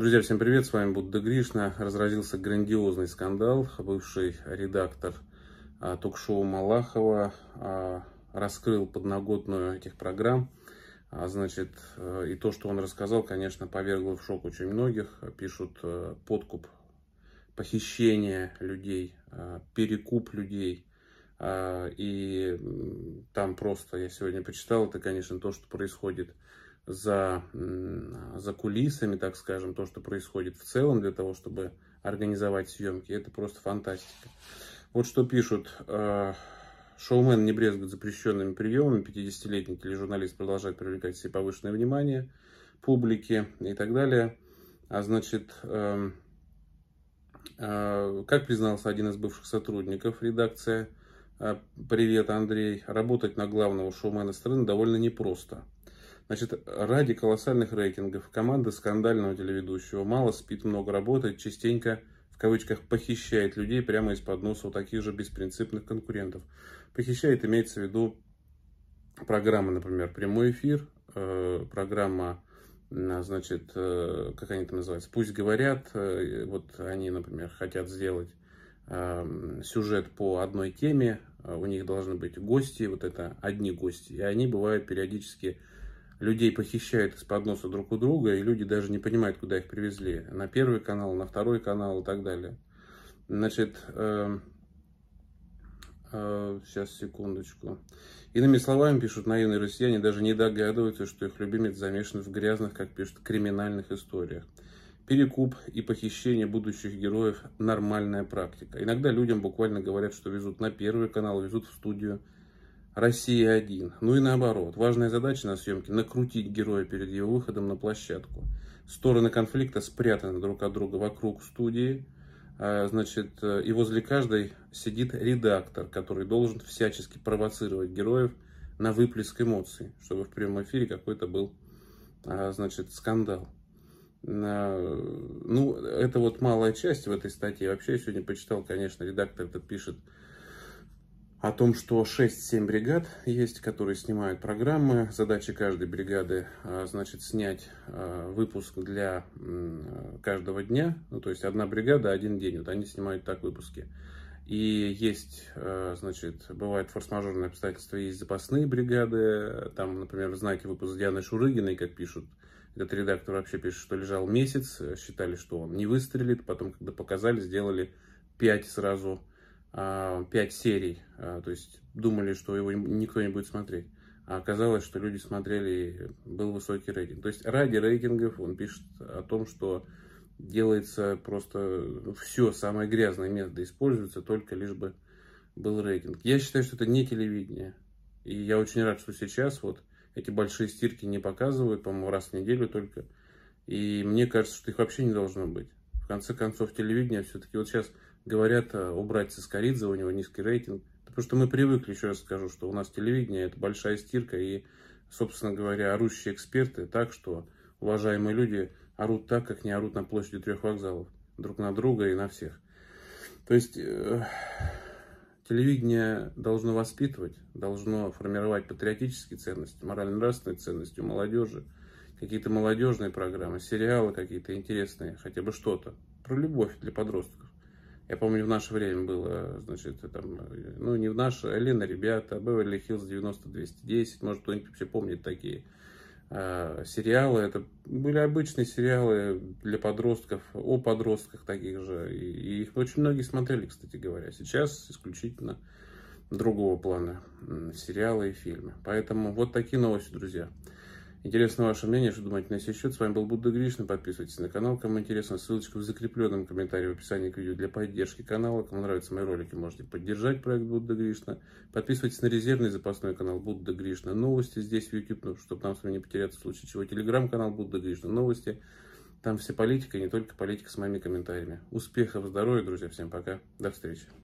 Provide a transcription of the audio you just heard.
Друзья, всем привет, с вами Будда Гришна. Разразился грандиозный скандал. Бывший редактор а, ток-шоу Малахова а, раскрыл подноготную этих программ. А, значит, э, и то, что он рассказал, конечно, повергло в шок очень многих. Пишут э, подкуп, похищение людей, а, перекуп людей. А, и там просто, я сегодня почитал, это, конечно, то, что происходит за, за кулисами, так скажем, то, что происходит в целом для того, чтобы организовать съемки, это просто фантастика. Вот что пишут. Э, Шоумен не брезгует запрещенными приемами, 50-летний тележурналист продолжает привлекать все повышенное внимание публики и так далее. А значит, эм, э, как признался один из бывших сотрудников редакции, э, привет, Андрей, работать на главного шоумена страны довольно непросто. Значит, ради колоссальных рейтингов команда скандального телеведущего мало спит, много работает, частенько в кавычках похищает людей прямо из-под носа у таких же беспринципных конкурентов. Похищает, имеется в виду программы, например, прямой эфир, э, программа значит, э, как они там называются, пусть говорят, э, вот они, например, хотят сделать сюжет по одной теме, у них должны быть гости, вот это одни гости, и они бывают периодически людей похищают из-под носа друг у друга, и люди даже не понимают, куда их привезли. На первый канал, на второй канал и так далее. Значит, э, э, сейчас, секундочку. Иными словами, пишут наивные россияне, даже не догадываются, что их любимец замешан в грязных, как пишут, криминальных историях. Перекуп и похищение будущих героев – нормальная практика. Иногда людям буквально говорят, что везут на первый канал, везут в студию – россия один. Ну и наоборот. Важная задача на съемке – накрутить героя перед его выходом на площадку. Стороны конфликта спрятаны друг от друга вокруг студии. А, значит, э, и возле каждой сидит редактор, который должен всячески провоцировать героев на выплеск эмоций, чтобы в прямом эфире какой-то был, а, значит, скандал. А, ну, это вот малая часть в этой статье. Вообще, я сегодня почитал, конечно, редактор это пишет о том, что 6-7 бригад есть, которые снимают программы. Задача каждой бригады, а, значит, снять а, выпуск для каждого дня. Ну, то есть одна бригада, один день. Вот они снимают так выпуски. И есть, а, значит, бывают форс-мажорные обстоятельства, есть запасные бригады. Там, например, знаки выпуска Дианы Шурыгиной, как пишут, этот редактор вообще пишет, что лежал месяц, считали, что он не выстрелит. Потом, когда показали, сделали 5 сразу 5 а, серий. А, то есть думали, что его никто не будет смотреть. А оказалось, что люди смотрели, был высокий рейтинг. То есть ради рейтингов он пишет о том, что делается просто ну, все, самое грязное место используется, только лишь бы был рейтинг. Я считаю, что это не телевидение. И я очень рад, что сейчас вот эти большие стирки не показывают, по-моему, раз в неделю только. И мне кажется, что их вообще не должно быть. В конце концов, телевидение все-таки вот сейчас говорят э, убрать Сискоридзе, у него низкий рейтинг. Потому что мы привыкли, еще раз скажу, что у нас телевидение это большая стирка и, собственно говоря, орущие эксперты так, что уважаемые люди орут так, как не орут на площади трех вокзалов, друг на друга и на всех. То есть э, телевидение должно воспитывать, должно формировать патриотические ценности, морально-нравственные ценности у молодежи, какие-то молодежные программы, сериалы какие-то интересные, хотя бы что-то. Про любовь для подростков. Я помню, в наше время было, значит, там, э, ну, не в наше, Элина, а ребята, Беверли Хиллз 90-210, может, кто-нибудь вообще помнит такие э, сериалы. Это были обычные сериалы для подростков, о подростках таких же. И, и их очень многие смотрели, кстати говоря. Сейчас исключительно другого плана сериалы и фильмы. Поэтому вот такие новости, друзья. Интересно ваше мнение, что думаете на сей счет. С вами был Будда Гришна. Подписывайтесь на канал, кому интересно. Ссылочка в закрепленном комментарии в описании к видео для поддержки канала. Кому нравятся мои ролики, можете поддержать проект Будда Гришна. Подписывайтесь на резервный запасной канал Будда Гришна. Новости здесь в YouTube, ну, чтобы нам с вами не потеряться в случае чего. Телеграм-канал Будда Гришна. Новости. Там все политика, не только политика с моими комментариями. Успехов, здоровья, друзья. Всем пока. До встречи.